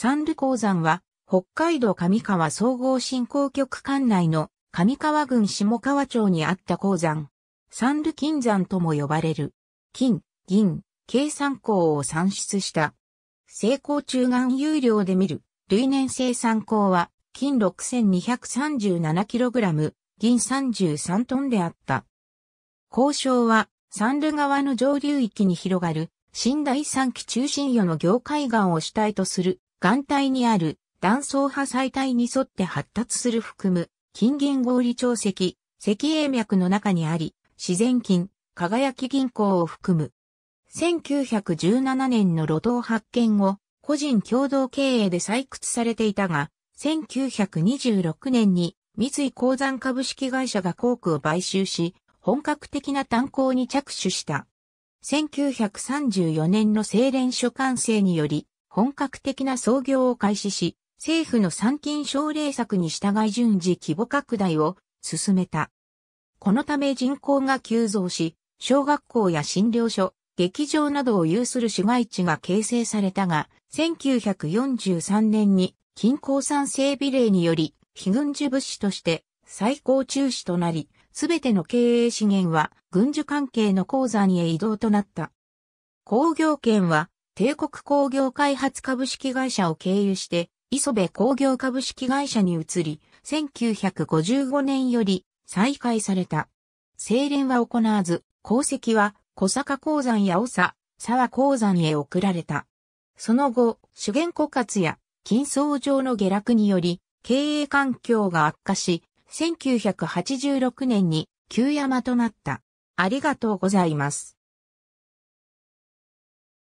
サンル鉱山は、北海道上川総合振興局管内の上川郡下川町にあった鉱山。サンル金山とも呼ばれる。金、銀、計算鉱を産出した。成功中岩有料で見る、類年生産鉱は、金 6237kg、銀33トンであった。交渉は、サンル川の上流域に広がる新第三期中心与の業界岩を主体とする、岩体にある断層破砕体に沿って発達する含む、金銀合理潮石、石英脈の中にあり、自然金、輝き銀行を含む。1917年の路頭発見後、個人共同経営で採掘されていたが、1926年に三井鉱山株式会社が工区を買収し、本格的な炭鉱に着手した。1934年の清廉所完成により、本格的な創業を開始し、政府の参勤奨励策に従い順次規模拡大を進めた。このため人口が急増し、小学校や診療所、劇場などを有する市街地が形成されたが、1943年に近郊産整備令により、非軍事物資として最高中止となり、すべての経営資源は軍需関係の鉱山へ移動となった。工業圏は帝国工業開発株式会社を経由して磯部工業株式会社に移り、1955年より再開された。精錬は行わず、鉱石は小坂鉱山や長、佐、沢鉱山へ送られた。その後、資源枯渇や金層上の下落により、経営環境が悪化し、1986年に旧山となった。ありがとうございます。